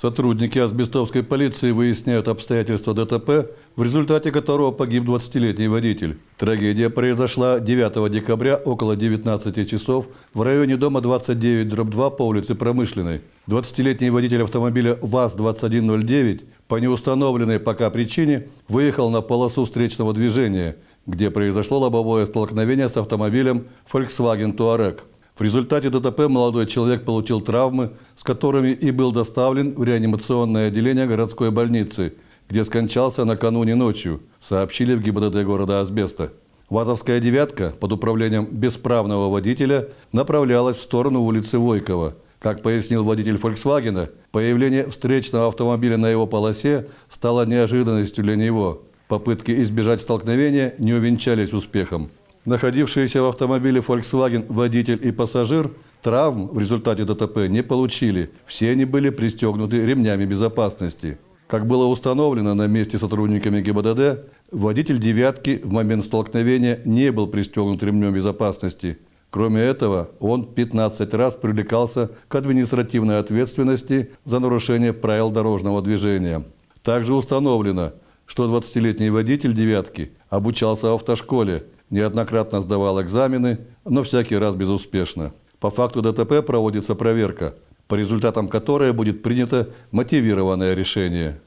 Сотрудники асбестовской полиции выясняют обстоятельства ДТП, в результате которого погиб 20-летний водитель. Трагедия произошла 9 декабря около 19 часов в районе дома 29-2 по улице Промышленной. 20-летний водитель автомобиля ВАЗ-2109 по неустановленной пока причине выехал на полосу встречного движения, где произошло лобовое столкновение с автомобилем Volkswagen Touareg. В результате ДТП молодой человек получил травмы, с которыми и был доставлен в реанимационное отделение городской больницы, где скончался накануне ночью, сообщили в ГИБДД города Асбеста. ВАЗовская «девятка» под управлением бесправного водителя направлялась в сторону улицы Войкова. Как пояснил водитель «Фольксвагена», появление встречного автомобиля на его полосе стало неожиданностью для него. Попытки избежать столкновения не увенчались успехом. Находившиеся в автомобиле Volkswagen водитель и пассажир травм в результате ДТП не получили. Все они были пристегнуты ремнями безопасности. Как было установлено на месте сотрудниками ГИБДД, водитель «девятки» в момент столкновения не был пристегнут ремнем безопасности. Кроме этого, он 15 раз привлекался к административной ответственности за нарушение правил дорожного движения. Также установлено, что 20-летний водитель «девятки» обучался в автошколе – неоднократно сдавал экзамены, но всякий раз безуспешно. По факту ДТП проводится проверка, по результатам которой будет принято мотивированное решение.